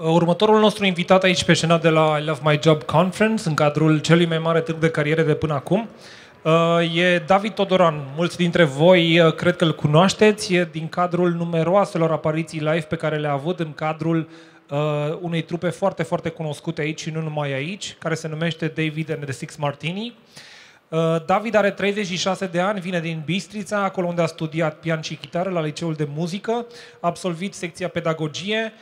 Următorul nostru invitat aici pe scenă de la I Love My Job Conference, în cadrul celui mai mare târg de cariere de până acum, uh, e David Todoran. Mulți dintre voi uh, cred că îl cunoașteți e din cadrul numeroaselor apariții live pe care le-a avut în cadrul uh, unei trupe foarte, foarte cunoscute aici și nu numai aici, care se numește David and the Six Martini. David are 36 de ani, vine din Bistrița, acolo unde a studiat pian și chitară la Liceul de Muzică, a absolvit secția pedagogie,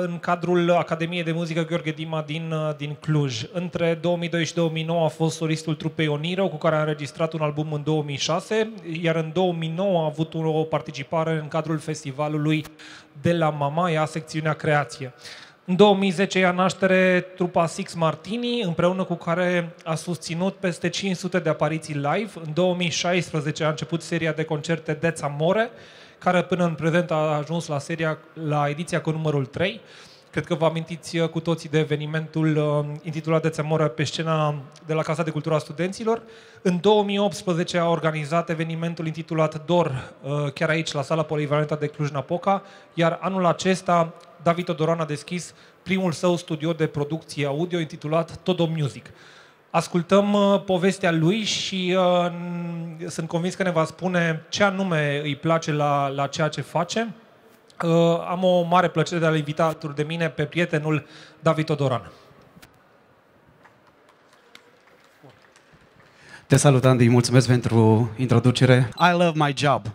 în cadrul Academiei de Muzică Gheorghe Dima din, din Cluj. Între 2002 și 2009 a fost solistul trupei Oniro, cu care a înregistrat un album în 2006, iar în 2009 a avut o participare în cadrul festivalului de la Mamaia, secțiunea Creație. În 2010 ia naștere trupa Six Martini, împreună cu care a susținut peste 500 de apariții live. În 2016 a început seria de concerte Deța More, care până în prezent a ajuns la, seria, la ediția cu numărul 3. Cred că vă amintiți uh, cu toții de evenimentul uh, intitulat de Țămoră pe scena de la Casa de Cultura Studenților. În 2018 a organizat evenimentul intitulat DOR, uh, chiar aici, la sala polivalenta de Cluj-Napoca, iar anul acesta David Odoran a deschis primul său studio de producție audio intitulat Todo Music. Ascultăm uh, povestea lui și uh, sunt convins că ne va spune ce anume îi place la, la ceea ce face. Uh, am o mare plăcere de a-l invita alături de mine pe prietenul David Odoran. Te salut, Andy. Mulțumesc pentru introducere. I love my job.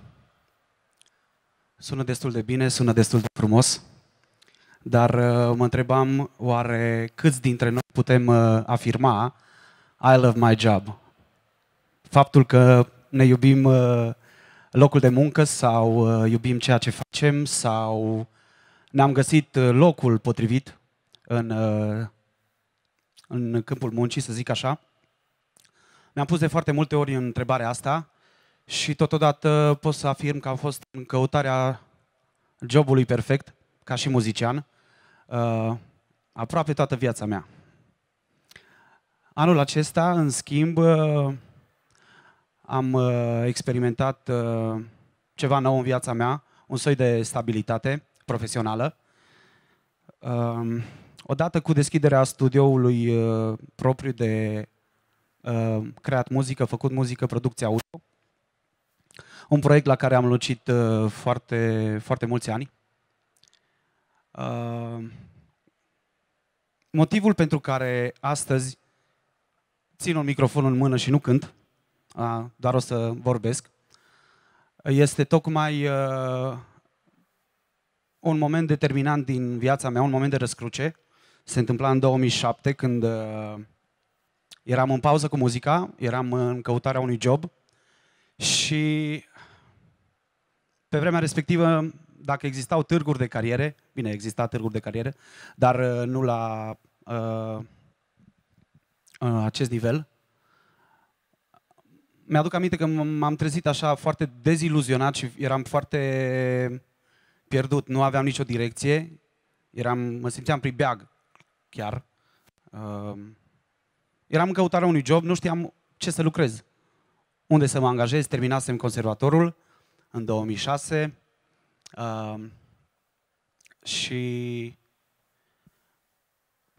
Sună destul de bine, sună destul de frumos, dar uh, mă întrebam oare câți dintre noi putem uh, afirma I love my job. Faptul că ne iubim uh, locul de muncă sau uh, iubim ceea ce facem sau ne-am găsit uh, locul potrivit în, în câmpul muncii, să zic așa. ne am pus de foarte multe ori întrebarea asta și totodată pot să afirm că am fost în căutarea jobului perfect ca și muzician aproape toată viața mea. Anul acesta, în schimb, uh, am uh, experimentat uh, ceva nou în viața mea, un soi de stabilitate profesională. Um, odată cu deschiderea studioului propriu de creat muzică, făcut muzică, producție auto, un proiect la care am lucit foarte, foarte mulți ani. Motivul pentru care astăzi țin un microfon în mână și nu cânt, doar o să vorbesc, este tocmai uh, un moment determinant din viața mea, un moment de răscruce. Se întâmpla în 2007 când uh, eram în pauză cu muzica, eram în căutarea unui job și pe vremea respectivă, dacă existau târguri de cariere, bine, exista târguri de cariere, dar uh, nu la uh, acest nivel. Mi-aduc aminte că m-am trezit așa foarte deziluzionat și eram foarte pierdut, nu aveam nicio direcție, eram, mă simțeam pribeag chiar. Uh, eram în căutarea unui job, nu știam ce să lucrez, unde să mă angajez, terminasem conservatorul în 2006 uh, ehm, și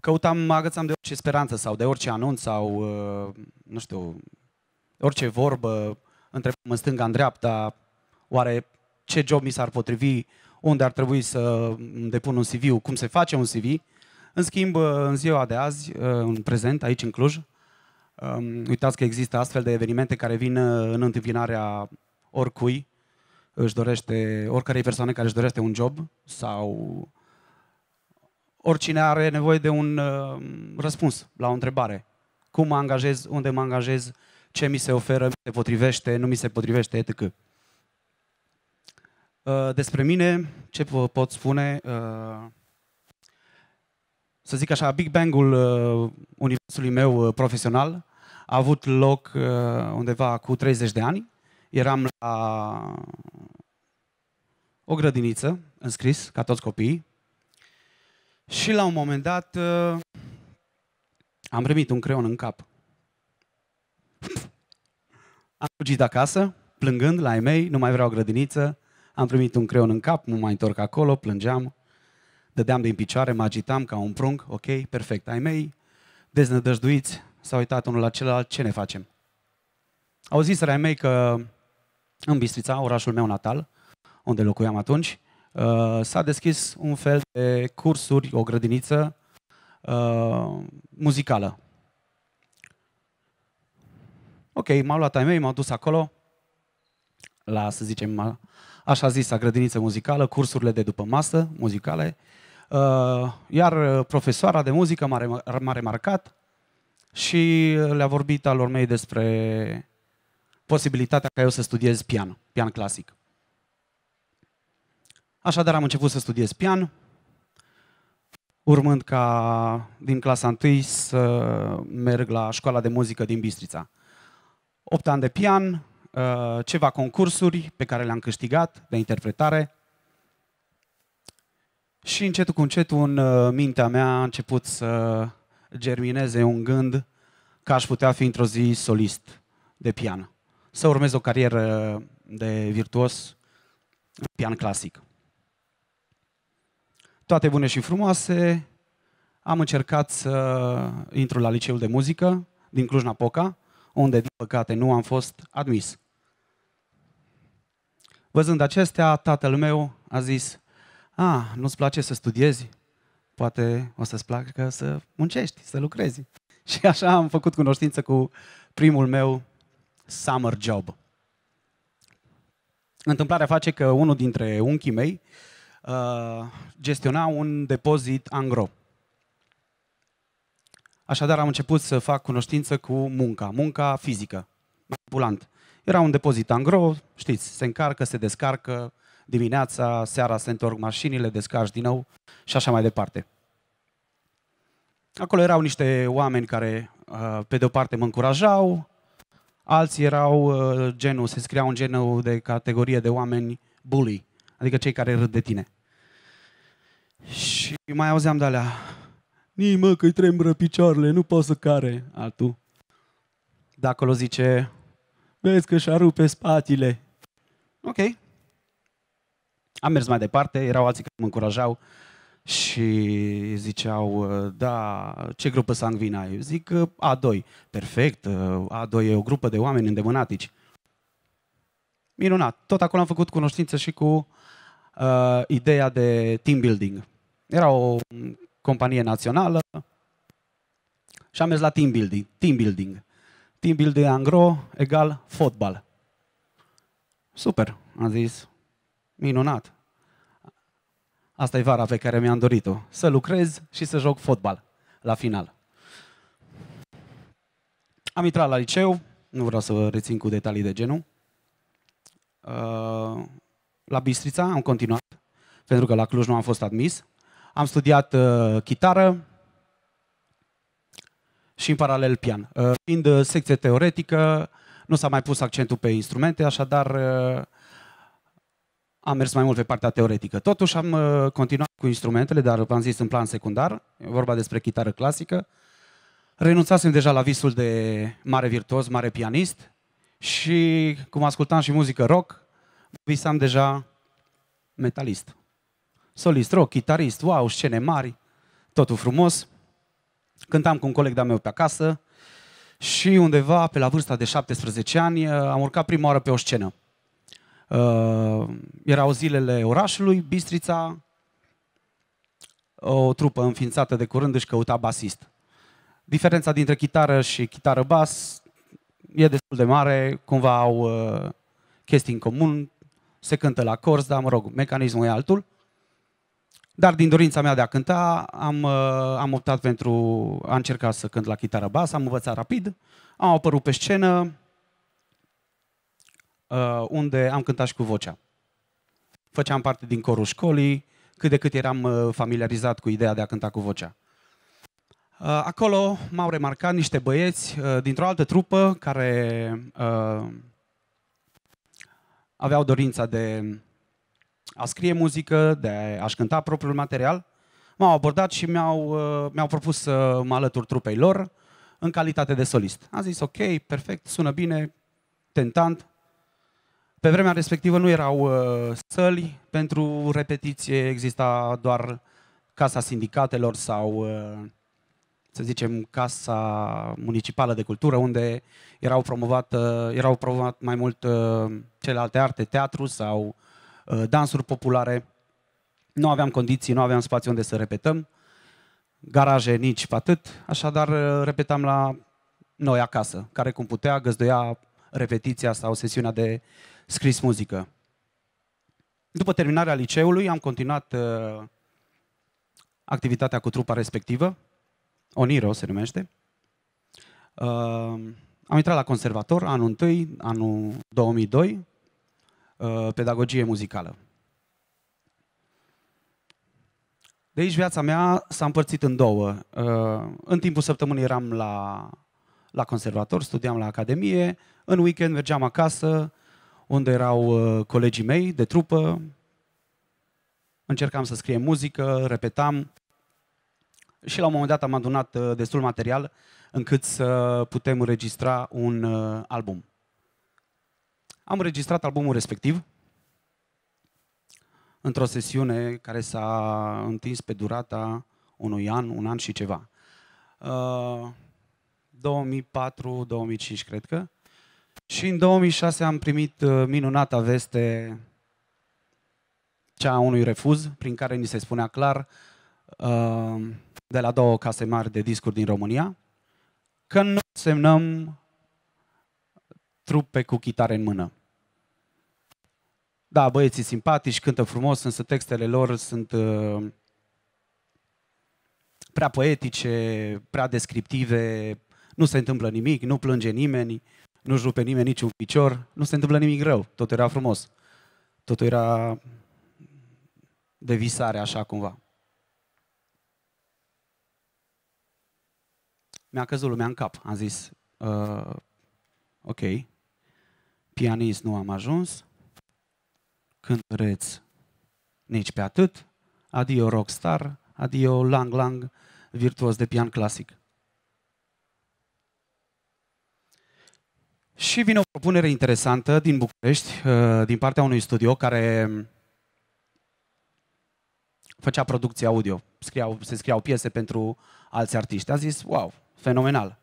căutam, mă agățam de orice speranță sau de orice anunț sau, uh, nu știu, orice vorbă, întrebam în stânga, în dreapta, oare ce job mi s-ar potrivi, unde ar trebui să depun un CV, cum se face un CV. În schimb, uh, în ziua de azi, uh, în prezent, aici în Cluj, um, uitați că există astfel de evenimente care vin în întâmpinarea oricui își dorește, oricărei persoane care își dorește un job sau oricine are nevoie de un uh, răspuns la o întrebare. Cum mă angajez, unde mă angajez, ce mi se oferă, mi se potrivește, nu mi se potrivește, etc. Uh, despre mine, ce vă pot spune, uh, să zic așa, Big Bang-ul uh, universului meu uh, profesional a avut loc uh, undeva cu 30 de ani. Eram la o grădiniță, înscris, ca toți copiii, și la un moment dat uh, am primit un creion în cap. Am fugit acasă, plângând la ei mei, nu mai vreau grădiniță, am primit un creion în cap, nu mai întorc acolo, plângeam, dădeam din picioare, mă agitam ca un prunc, ok, perfect, ai mei, deznădăjduiți, s-au uitat unul la celălalt, ce ne facem? Au zis ai mei că în Bistrița, orașul meu natal, unde locuiam atunci, Uh, s-a deschis un fel de cursuri, o grădiniță uh, muzicală. Ok, m-au luat ai mei, m-au dus acolo, la, să zicem, așa la grădiniță muzicală, cursurile de după masă muzicale, uh, iar profesoara de muzică m-a remarcat și le-a vorbit alor mei despre posibilitatea ca eu să studiez pian, pian clasic. Așadar am început să studiez pian, urmând ca din clasa 1 să merg la școala de muzică din Bistrița. 8 ani de pian, uh, ceva concursuri pe care le-am câștigat de interpretare și încetul cu încetul în uh, mintea mea a început să germineze un gând că aș putea fi într-o zi solist de pian. Să urmez o carieră de virtuos pian clasic toate bune și frumoase, am încercat să intru la liceul de muzică din Cluj-Napoca, unde, din păcate, nu am fost admis. Văzând acestea, tatăl meu a zis, a, ah, nu-ți place să studiezi? Poate o să-ți placă să muncești, să lucrezi. Și așa am făcut cunoștință cu primul meu summer job. Întâmplarea face că unul dintre unchii mei Uh, gestiona un depozit angro. Așadar am început să fac cunoștință cu munca, munca fizică, manipulant. Era un depozit angro, știți, se încarcă, se descarcă, dimineața, seara se întorc mașinile, descarci din nou și așa mai departe. Acolo erau niște oameni care, uh, pe de-o parte, mă încurajau, alții erau uh, genul, se scria un genul de categorie de oameni bully, adică cei care râd de tine. Și mai auzeam de alea. Nii, mă, că-i trembră picioarele, nu poți să care. Altul. De acolo zice, vezi că și-a rupe spatile. Ok. Am mers mai departe, erau alții care mă încurajau și ziceau, da, ce grupă sanguină ai? Zic, A2. Perfect, A2 e o grupă de oameni îndemânatici. Minunat. Tot acolo am făcut cunoștință și cu uh, ideea de team building. Era o companie națională și am mers la team building. Team building. Team building angro egal fotbal. Super, am zis. Minunat. Asta e vara pe care mi-am dorit-o. Să lucrez și să joc fotbal la final. Am intrat la liceu, nu vreau să vă rețin cu detalii de genul. Uh, la Bistrița, am continuat, pentru că la Cluj nu am fost admis. Am studiat uh, chitară și în paralel pian. Uh, fiind uh, secție teoretică, nu s-a mai pus accentul pe instrumente, așadar uh, am mers mai mult pe partea teoretică. Totuși am uh, continuat cu instrumentele, dar v-am zis în plan secundar, e vorba despre chitară clasică. Renunțasem deja la visul de mare virtuos, mare pianist și cum ascultam și muzică rock, visam păi deja metalist. Solist rock, chitarist, wow, scene mari, totul frumos. Cântam cu un coleg de meu pe acasă și undeva pe la vârsta de 17 ani uh, am urcat prima oară pe o scenă. Uh, erau zilele orașului, Bistrița, o trupă înființată de curând își căuta basist. Diferența dintre chitară și chitară-bas e destul de mare, cumva au uh, chestii în comun, se cântă la cors, dar mă rog, mecanismul e altul. Dar din dorința mea de a cânta, am, uh, am optat pentru a încerca să cânt la chitară bas, am învățat rapid, am apărut pe scenă, uh, unde am cântat și cu vocea. Făceam parte din corul școlii, cât de cât eram uh, familiarizat cu ideea de a cânta cu vocea. Acolo m-au remarcat niște băieți dintr-o altă trupă care aveau dorința de a scrie muzică, de a-și cânta propriul material, m-au abordat și mi-au, uh, mi-au propus să mă alătur trupei lor în calitate de solist. Am zis, ok, perfect, sună bine, tentant. Pe vremea respectivă nu erau uh, săli pentru repetiție, exista doar casa sindicatelor sau uh, să zicem, Casa Municipală de Cultură, unde erau, promovat, erau promovat mai mult uh, celelalte arte, teatru sau uh, dansuri populare. Nu aveam condiții, nu aveam spațiu unde să repetăm, garaje nici pe atât, așadar uh, repetam la noi acasă, care cum putea găzduia repetiția sau sesiunea de scris muzică. După terminarea liceului am continuat activitatea cu trupa respectivă, Oniro se numește. Uh, am intrat la conservator anul 1, anul 2002, uh, pedagogie muzicală. De aici viața mea s-a împărțit în două. Uh, în timpul săptămânii eram la, la conservator, studiam la academie, în weekend mergeam acasă, unde erau uh, colegii mei de trupă, încercam să scriem muzică, repetam, și la un moment dat am adunat uh, destul material încât să putem înregistra un uh, album. Am înregistrat albumul respectiv într-o sesiune care s-a întins pe durata unui an, un an și ceva. 2004-2005, uh, cred că. Și în 2006 am primit minunata veste, cea a unui refuz, prin care ni se spunea clar Ehm, de la două case mari de discuri din România, că nu semnăm trupe cu chitare în mână. Da, băieții simpatici, cântă frumos, însă textele lor sunt ehm, prea poetice, prea descriptive, nu se întâmplă nimic, nu plânge nimeni, nu își rupe nimeni niciun picior, nu se întâmplă nimic rău, totul era frumos. Totul era de visare, așa cumva. mi-a căzut lumea în cap. Am zis, uh, ok, pianist nu am ajuns, cântăreț nici pe atât, adio rockstar, adio lang lang, virtuos de pian clasic. Și vine o propunere interesantă din București, uh, din partea unui studio care făcea producție audio. Scriau, se scriau piese pentru alți artiști. A zis, wow, fenomenal.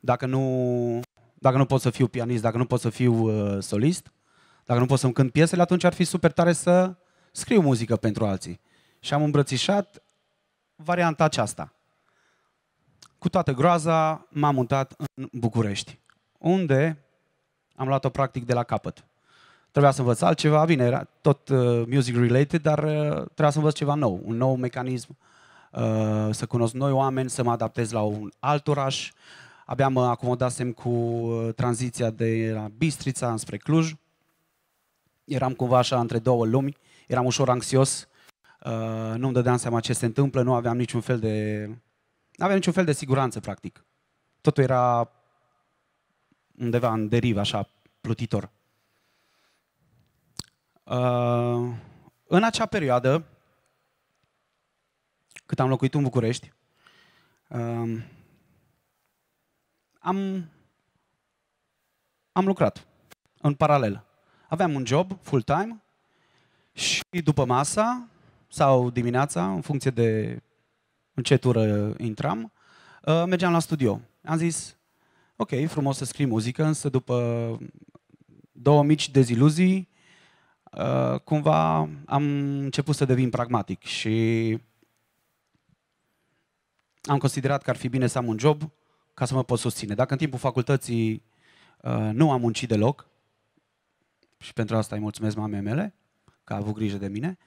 Dacă nu, dacă nu pot să fiu pianist, dacă nu pot să fiu uh, solist, dacă nu pot să-mi cânt piesele, atunci ar fi super tare să scriu muzică pentru alții. Și am îmbrățișat varianta aceasta. Cu toată groaza m-am mutat în București, unde am luat-o practic de la capăt. Trebuia să învăț altceva, bine, era tot uh, music related, dar uh, trebuia să învăț ceva nou, un nou mecanism, uh, Uh, să cunosc noi oameni, să mă adaptez la un alt oraș. Abia mă acomodasem cu uh, tranziția de la Bistrița spre Cluj. Eram cumva așa între două lumi, eram ușor anxios, uh, nu-mi dădeam seama ce se întâmplă, nu aveam niciun fel de... Nu aveam niciun fel de siguranță, practic. Totul era undeva în derivă, așa, plutitor. în acea perioadă, cât am locuit în București, uh, am, am lucrat în paralel. Aveam un job full-time și după masa sau dimineața, în funcție de în ce tură intram, uh, mergeam la studio. Am zis, ok, frumos să scrii muzică, însă după două mici deziluzii, uh, cumva am început să devin pragmatic și am considerat că ar fi bine să am un job ca să mă pot susține. Dacă în timpul facultății uh, nu am muncit deloc, și pentru asta îi mulțumesc mamei mele, că a avut grijă de mine,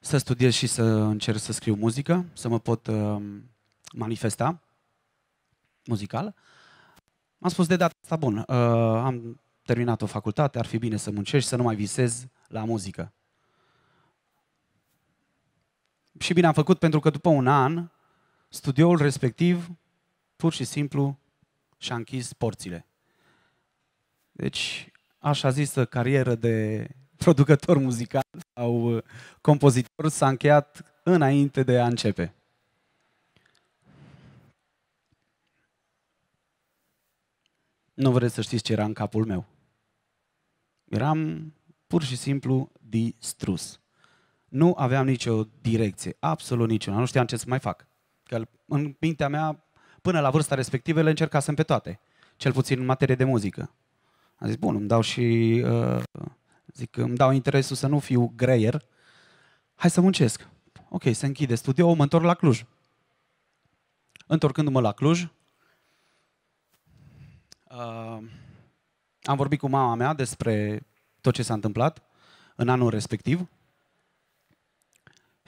să studiez și să încerc să scriu muzică, să mă pot uh, manifesta muzical. Am spus de data asta, bun, uh, am terminat o facultate, ar fi bine să muncești, să nu mai visez la muzică. Și bine am făcut pentru că după un an studioul respectiv pur și simplu și-a închis porțile. Deci, așa zisă carieră de producător muzical sau uh, compozitor s-a încheiat înainte de a începe. Nu vreți să știți ce era în capul meu. Eram pur și simplu distrus. Nu aveam nicio direcție, absolut niciuna. Nu știam ce să mai fac. Că în mintea mea, până la vârsta respectivă, le încercasem pe toate. Cel puțin în materie de muzică. Am zis, bun, îmi dau și... Uh, zic, îmi dau interesul să nu fiu greier. Hai să muncesc. Ok, se închide studio, mă întorc la Cluj. Întorcându-mă la Cluj, uh, am vorbit cu mama mea despre tot ce s-a întâmplat în anul respectiv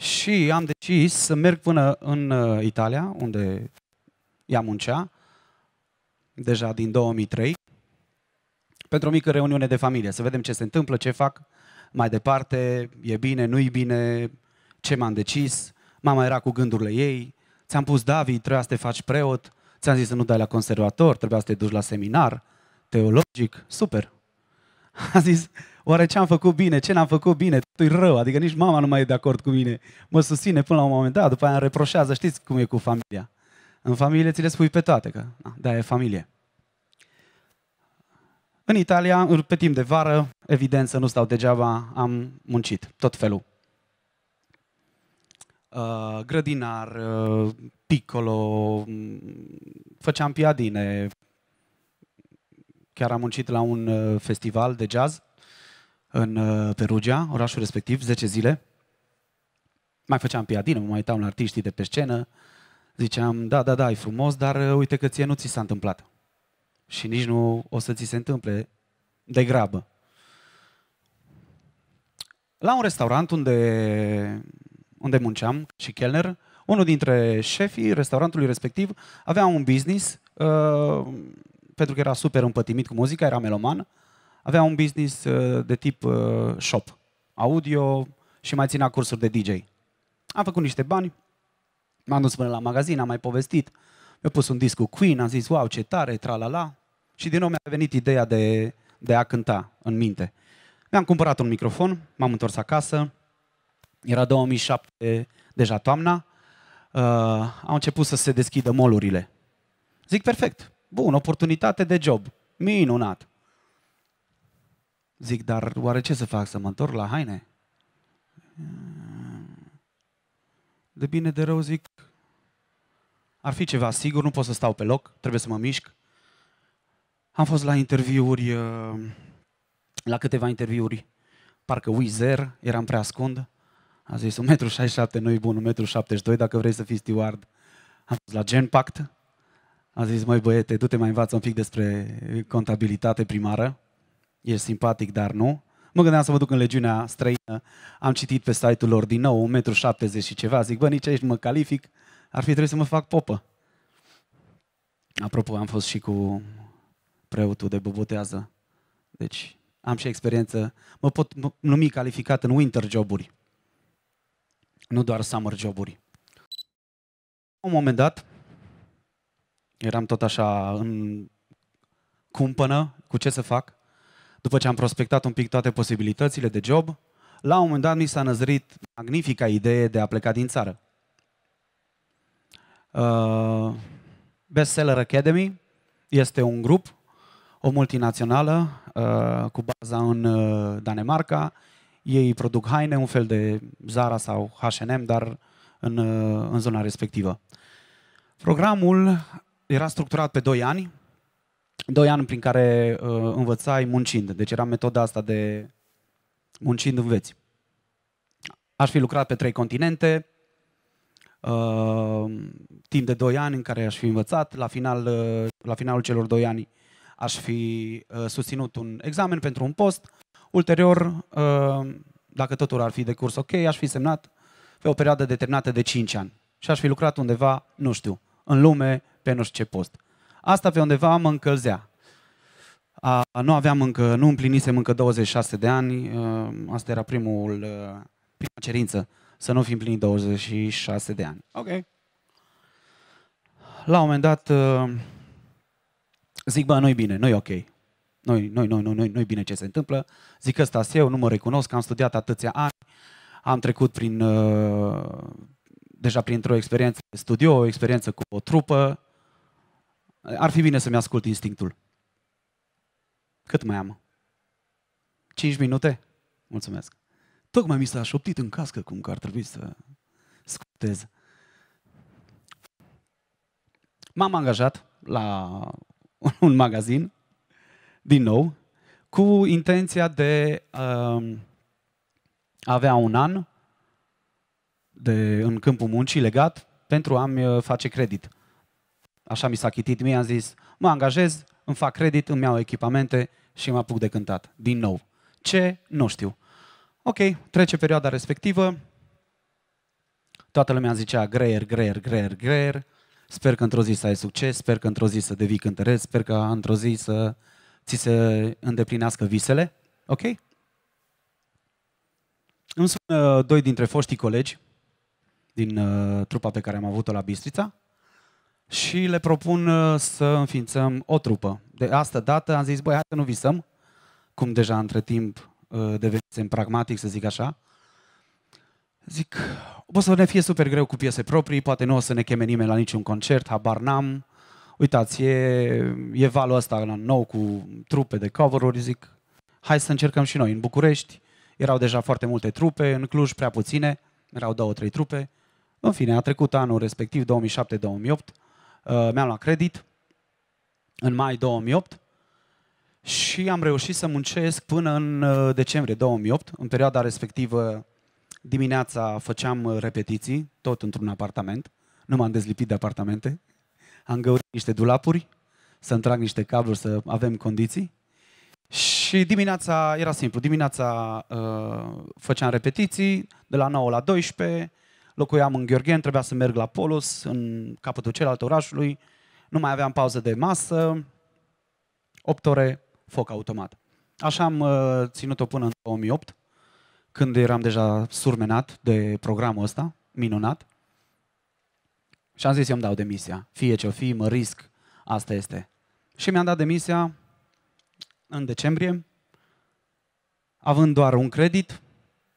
și am decis să merg până în uh, Italia, unde ea muncea, deja din 2003, pentru o mică reuniune de familie, să vedem ce se întâmplă, ce fac mai departe, e bine, nu-i bine, ce m-am decis. Mama era cu gândurile ei, ți-am pus David, trebuia să te faci preot, ți-am zis să nu dai la conservator, trebuia să te duci la seminar, teologic, super. A zis, Oare ce am făcut bine? Ce n-am făcut bine? Totul e rău, adică nici mama nu mai e de acord cu mine. Mă susține până la un moment dat, după aia îmi reproșează. Știți cum e cu familia? În familie ți le spui pe toate, că da, e familie. În Italia, pe timp de vară, evident să nu stau degeaba, am muncit, tot felul. Uh, grădinar, uh, piccolo, mm, făceam piadine, chiar am muncit la un uh, festival de jazz în uh, Perugia, orașul respectiv, 10 zile. Mai făceam piadină, mă mai uitam la artiștii de pe scenă. Ziceam, da, da, da, e frumos, dar uh, uite că ție nu ți s-a întâmplat. Și nici nu o să ți se întâmple de grabă. La un restaurant unde, unde munceam și chelner, unul dintre șefii restaurantului respectiv avea un business, uh, pentru că era super împătimit cu muzica, era meloman, uh, avea un business uh, de tip uh, shop, audio și mai ținea cursuri de DJ. Am făcut niște bani, m-am dus până la magazin, am mai povestit, mi-a pus un disc cu Queen, am zis, wow, ce tare, tra la la. Și din nou mi-a venit ideea de, de a cânta în minte. Mi-am cumpărat un microfon, m-am întors acasă, era 2007, deja toamna, uh, au început să se deschidă molurile. Zic, perfect, bun, oportunitate de job, minunat. Zic, dar oare ce să fac, să mă întorc la haine? De bine, de rău, zic, ar fi ceva, sigur, nu pot să stau pe loc, trebuie să mă mișc. Am fost la interviuri, uh, la câteva interviuri, parcă Wizer, eram prea ascund. A zis, 1,67 m, nu-i bun, 1,72 m dacă vrei să fii steward. Am fost la Genpact, a zis, măi băiete, du-te mai învață un pic despre contabilitate primară ești simpatic, dar nu. Mă gândeam să mă duc în legiunea străină, am citit pe site-ul lor din nou, 1,70 m și ceva, zic, bă, nici aici nu mă calific, ar fi trebuit să mă fac popă. Apropo, am fost și cu preotul de bobotează, deci am și experiență, mă pot numi calificat în winter joburi, nu doar summer joburi. Un moment dat, eram tot așa în cumpănă cu ce să fac, după ce am prospectat un pic toate posibilitățile de job, la un moment dat mi s-a năzrit magnifica idee de a pleca din țară. Uh, Bestseller Academy este un grup, o multinațională uh, cu baza în uh, Danemarca. Ei produc haine, un fel de Zara sau H&M, dar în, uh, în zona respectivă. Programul era structurat pe 2 ani, doi ani prin care uh, învățai muncind. Deci era metoda asta de muncind înveți. Aș fi lucrat pe trei continente, uh, timp de doi ani în care aș fi învățat. La, final, uh, la finalul celor doi ani aș fi uh, susținut un examen pentru un post. Ulterior, uh, dacă totul ar fi de curs ok, aș fi semnat pe o perioadă determinată de 5 ani și aș fi lucrat undeva, nu știu, în lume, pe nu știu ce post asta pe undeva mă încălzea. A, nu aveam încă, nu împlinisem încă 26 de ani, uh, asta era primul, uh, prima cerință, să nu fi împlinit 26 de ani. Ok. La un moment dat uh, zic, bă, nu-i bine, nu-i ok. noi noi noi noi noi, bine ce se întâmplă. Zic, că ăsta eu, nu mă recunosc, am studiat atâția ani, am trecut prin, deja printr-o experiență de studio, o experiență cu o trupă, ar fi bine să-mi ascult instinctul. Cât mai am? Cinci minute? Mulțumesc. Tocmai mi s-a șoptit în cască cum că ar trebui să scutez. M-am angajat la un magazin, din nou, cu intenția de uh, avea un an de, în câmpul muncii legat pentru a-mi uh, face credit așa mi s-a chitit mie, am zis, mă angajez, îmi fac credit, îmi iau echipamente și mă apuc de cântat, din nou. Ce? Nu știu. Ok, trece perioada respectivă, toată lumea zicea greier, greier, greier, greier, sper că într-o zi să ai succes, sper că într-o zi să devii cântăreț, sper că într-o zi să ți se îndeplinească visele, ok? Îmi sună doi dintre foștii colegi din uh, trupa pe care am avut-o la Bistrița și le propun uh, să înființăm o trupă. De asta dată am zis, băi, hai să nu visăm, cum deja între timp uh, devenim pragmatic, să zic așa. Zic, o să ne fie super greu cu piese proprii, poate nu o să ne cheme nimeni la niciun concert, habar n-am. Uitați, e, e valul ăsta nou cu trupe de cover-uri, zic, hai să încercăm și noi. În București erau deja foarte multe trupe, în Cluj prea puține, erau două, trei trupe. În fine, a trecut anul respectiv, 2007-2008, Uh, mi-am luat credit în mai 2008 și am reușit să muncesc până în uh, decembrie 2008. În perioada respectivă, dimineața făceam uh, repetiții, tot într-un apartament. Nu m-am dezlipit de apartamente. Am găurit niște dulapuri, să întrag niște cabluri, să avem condiții. Și dimineața era simplu. Dimineața uh, făceam repetiții de la 9 la 12, locuiam în Gheorghen, trebuia să merg la Polus, în capătul celălalt orașului, nu mai aveam pauză de masă, 8 ore, foc automat. Așa am uh, ținut-o până în 2008, când eram deja surmenat de programul ăsta, minunat. Și am zis, eu îmi dau demisia. Fie ce-o fi, mă risc, asta este. Și mi-am dat demisia în decembrie, având doar un credit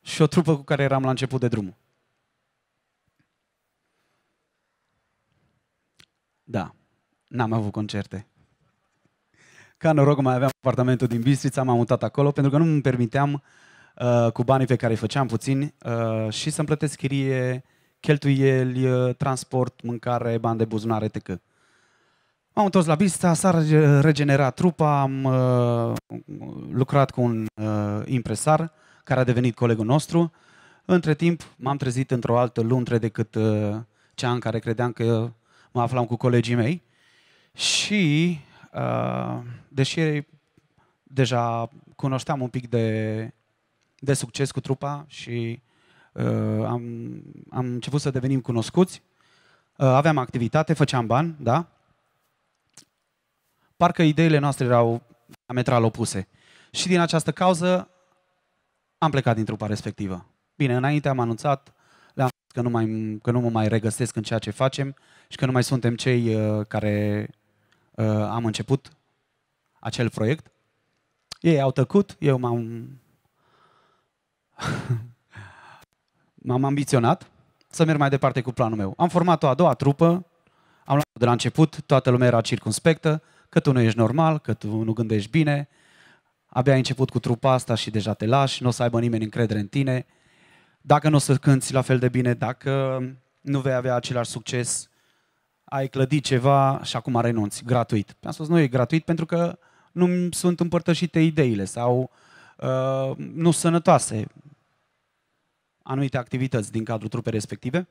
și o trupă cu care eram la început de drumul. Da, n-am avut concerte. Ca noroc mai aveam apartamentul din Bistrița, m-am mutat acolo pentru că nu îmi permiteam uh, cu banii pe care îi făceam puțin uh, și să-mi plătesc chirie, cheltuieli, uh, transport, mâncare, bani de buzunare, etc. M-am întors la Bistrița, s-a regenerat trupa, am uh, lucrat cu un uh, impresar care a devenit colegul nostru. Între timp m-am trezit într-o altă luntre decât uh, cea în care credeam că mă aflam cu colegii mei și, uh, deși deja cunoșteam un pic de, de succes cu trupa și uh, am, am început să devenim cunoscuți, uh, aveam activitate, făceam bani, da? Parcă ideile noastre erau diametral opuse. Și din această cauză am plecat din trupa respectivă. Bine, înainte am anunțat că nu, mai, că nu mă mai regăsesc în ceea ce facem și că nu mai suntem cei uh, care uh, am început acel proiect. Ei au tăcut, eu m-am m-am ambiționat să merg mai departe cu planul meu. Am format o a doua trupă, am luat de la început, toată lumea era circunspectă, că tu nu ești normal, că tu nu gândești bine, abia ai început cu trupa asta și deja te lași, nu o să aibă nimeni încredere în tine, dacă nu o să cânti la fel de bine, dacă nu vei avea același succes, ai clădit ceva și acum renunți, gratuit. Am spus, nu e gratuit pentru că nu sunt împărtășite ideile sau uh, nu sănătoase anumite activități din cadrul trupei respective.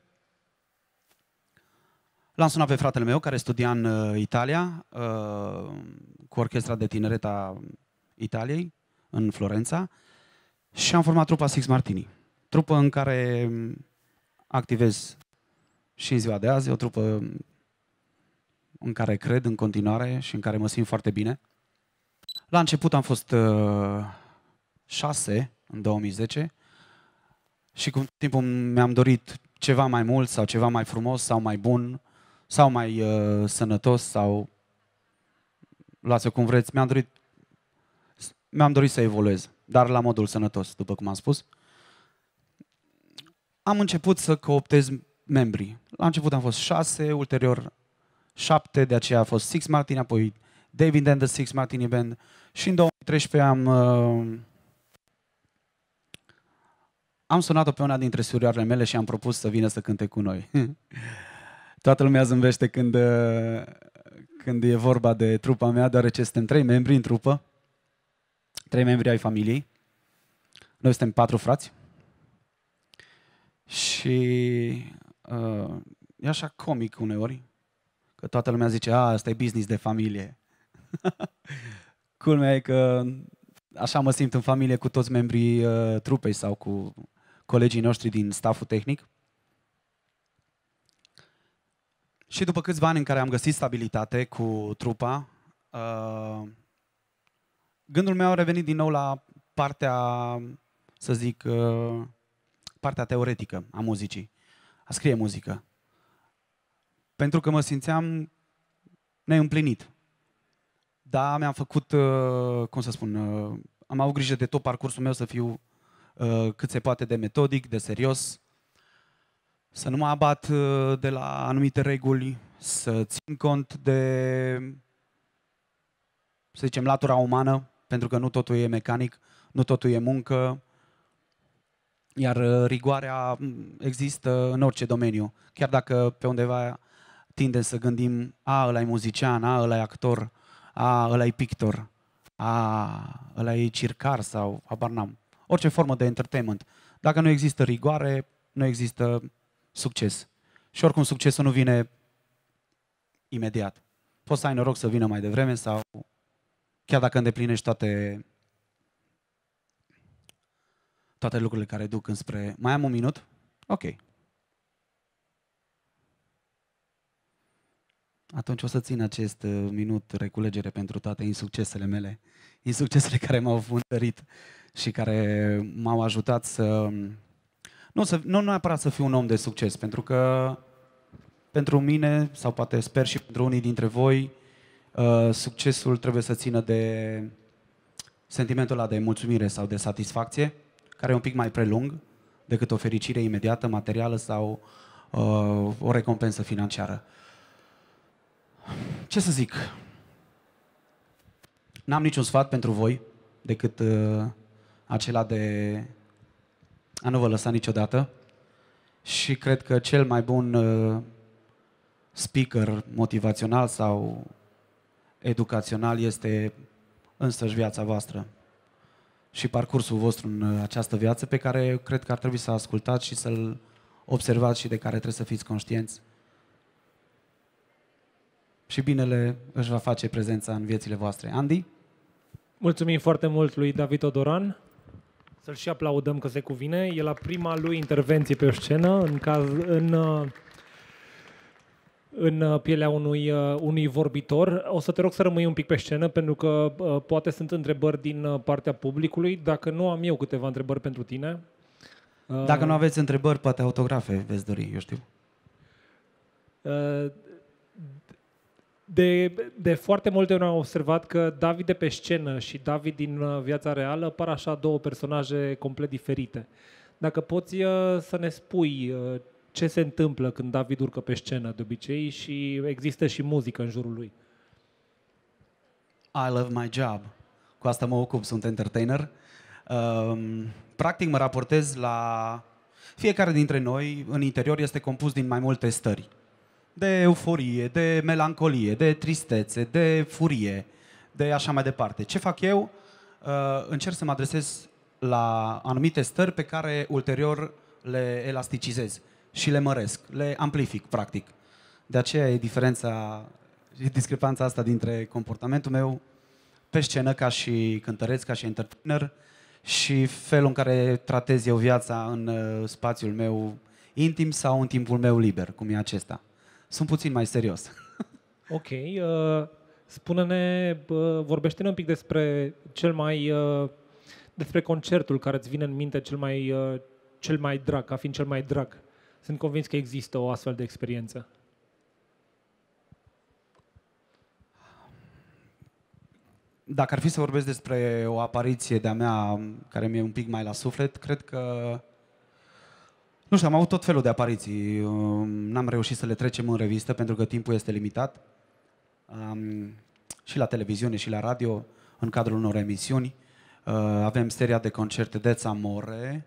L-am sunat pe fratele meu care studia în uh, Italia uh, cu orchestra de tineret a Italiei, în Florența, și am format trupa Six Martini trupă în care activez și în ziua de azi, o trupă în care cred în continuare și în care mă simt foarte bine. La început am fost uh, șase în 2010 și cu timpul mi-am dorit ceva mai mult sau ceva mai frumos sau mai bun sau mai uh, sănătos sau luați-o cum vreți. Mi-am dorit, mi-am dorit să evoluez, dar la modul sănătos, după cum am spus am început să cooptez membrii. La început am fost șase, ulterior șapte, de aceea a fost Six Martin, apoi David and the Six Martini Band și în 2013 am, uh, am sunat-o pe una dintre surioarele mele și am propus să vină să cânte cu noi. Toată lumea zâmbește când, uh, când e vorba de trupa mea, deoarece suntem trei membri în trupă, trei membri ai familiei. Noi suntem patru frați, și uh, e așa comic uneori, că toată lumea zice, a, asta e business de familie. Culmea e că așa mă simt în familie cu toți membrii uh, trupei sau cu colegii noștri din staful tehnic. Și după câțiva ani în care am găsit stabilitate cu trupa, uh, gândul meu a revenit din nou la partea, să zic, uh, partea teoretică a muzicii, a scrie muzică. Pentru că mă simțeam neîmplinit. Da, mi-am făcut, uh, cum să spun, uh, am avut grijă de tot parcursul meu să fiu uh, cât se poate de metodic, de serios, să nu mă abat de la anumite reguli, să țin cont de, să zicem, latura umană, pentru că nu totul e mecanic, nu totul e muncă, iar uh, rigoarea mm, există în orice domeniu. Chiar dacă pe undeva tindem să gândim, a, ăla e muzician, a, ăla e actor, a, ăla e pictor, a, ăla e circar sau habar n-am. Orice formă de entertainment. Dacă nu există rigoare, nu există succes. Și oricum succesul nu vine imediat. Poți să ai noroc să vină mai devreme sau chiar dacă îndeplinești toate toate lucrurile care duc înspre... Mai am un minut? Ok. Atunci o să țin acest uh, minut reculegere pentru toate insuccesele mele, insuccesele care m-au fundărit și care m-au ajutat să... Um, nu, să, nu neapărat să fiu un om de succes, pentru că pentru mine, sau poate sper și pentru unii dintre voi, uh, succesul trebuie să țină de sentimentul ăla de mulțumire sau de satisfacție care e un pic mai prelung decât o fericire imediată, materială sau uh, o recompensă financiară. Ce să zic? N-am niciun sfat pentru voi decât uh, acela de a nu vă lăsa niciodată și cred că cel mai bun uh, speaker motivațional sau educațional este însăși viața voastră și parcursul vostru în uh, această viață pe care cred că ar trebui să ascultați și să-l observați și de care trebuie să fiți conștienți. Și binele își va face prezența în viețile voastre. Andy? Mulțumim foarte mult lui David Odoran. Să-l și aplaudăm că se cuvine. E la prima lui intervenție pe o scenă, în, caz, în uh, în uh, pielea unui, uh, unui vorbitor. O să te rog să rămâi un pic pe scenă, pentru că uh, poate sunt întrebări din partea publicului. Dacă nu, am eu câteva întrebări pentru tine. Dacă nu aveți întrebări, poate autografe veți dori, eu știu. De, de foarte multe ori am observat că David de pe scenă și David din viața reală par așa două personaje complet diferite. Dacă poți să ne spui ce se întâmplă când David urcă pe scenă de obicei și există și muzică în jurul lui. I love my job. Cu asta mă ocup, sunt entertainer. Um, practic mă raportez la... Fiecare dintre noi în interior este compus din mai multe stări. De euforie, de melancolie, de tristețe, de furie, de așa mai departe. Ce fac eu? Uh, încerc să mă adresez la anumite stări pe care ulterior le elasticizez și le măresc, le amplific, practic. De aceea e diferența, e discrepanța asta dintre comportamentul meu pe scenă ca și cântăreț, ca și entertainer și felul în care tratez eu viața în uh, spațiul meu intim sau în timpul meu liber, cum e acesta. Sunt puțin mai serios. Ok. Uh, spune-ne, uh, vorbește-ne un pic despre cel mai... Uh, despre concertul care îți vine în minte cel mai, uh, cel mai drag, ca fiind cel mai drag. Sunt convins că există o astfel de experiență. Dacă ar fi să vorbesc despre o apariție de-a mea care mi-e un pic mai la suflet, cred că nu știu, am avut tot felul de apariții. Um, n-am reușit să le trecem în revistă pentru că timpul este limitat. Um, și la televiziune și la radio, în cadrul unor emisiuni. Uh, avem seria de concerte de Amore,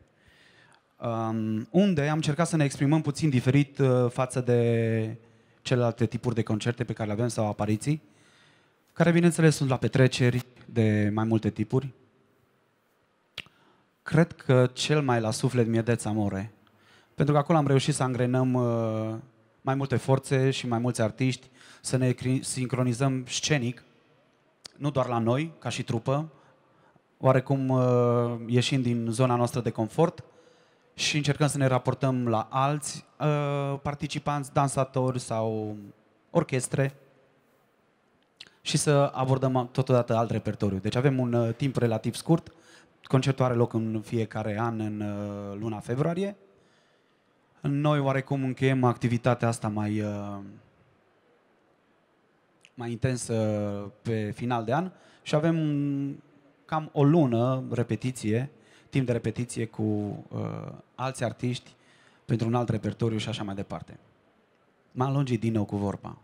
unde am încercat să ne exprimăm puțin diferit uh, față de celelalte tipuri de concerte pe care le avem sau apariții, care bineînțeles sunt la petreceri de mai multe tipuri. Cred că cel mai la suflet mi-e Deța More, pentru că acolo am reușit să angrenăm uh, mai multe forțe și mai mulți artiști, să ne sincronizăm scenic, nu doar la noi, ca și trupă, oarecum uh, ieșind din zona noastră de confort, și încercăm să ne raportăm la alți uh, participanți, dansatori sau orchestre și să abordăm totodată alt repertoriu. Deci avem un uh, timp relativ scurt, concertul are loc în fiecare an în uh, luna februarie. Noi oarecum încheiem activitatea asta mai, uh, mai intensă pe final de an și avem cam o lună repetiție timp de repetiție cu uh, alți artiști pentru un alt repertoriu și așa mai departe. M-am lungit din nou cu vorba.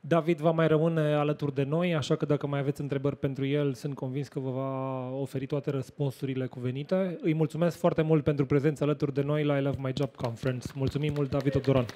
David va mai rămâne alături de noi, așa că dacă mai aveți întrebări pentru el, sunt convins că vă va oferi toate răspunsurile cuvenite. Îi mulțumesc foarte mult pentru prezența alături de noi la I Love My Job Conference. Mulțumim mult, David Odoran!